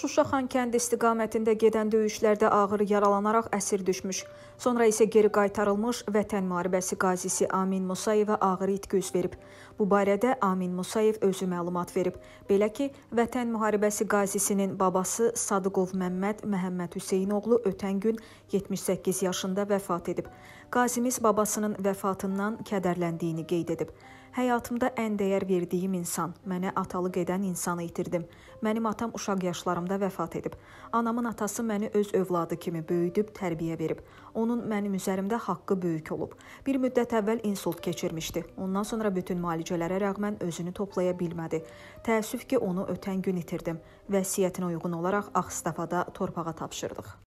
Şuşaxan kəndi istiqamətində gedən döyüşlərdə ağır yaralanaraq əsir düşmüş, sonra isə geri qaytarılmış Vətən müharibəsi qazisi Amin Musayevə ağır itki verib. Bu barədə Amin Musayev özü məlumat verib. Belə ki, Vətən müharibəsi qazisinin babası Sadıqov Məmməd Məhəmməd Hüseyn oğlu ötən gün 78 yaşında vəfat edib. Qazimiz babasının vəfatından kədərləndiyini qeyd edib. Həyatımda ən dəyər verdiyim insan, mənə atalıq edən insanı itirdim. Mənim atam uşaq yaşlarımda yaşlarında vəfat edib. Anamın atası məni öz övladı kimi böyüdüb, tərbiyə verib. Onun mənim üzərimdə haqqı böyük olub. Bir müddət əvvəl insult keçirmişdi. Ondan sonra bütün müalicələrə rəğmən özünü toplaya bilmədi. Təəssüf ki, onu ötən gün itirdim. Vəsiyyətinə uyğun olaraq Ağstafada torpağa tapşırdıq.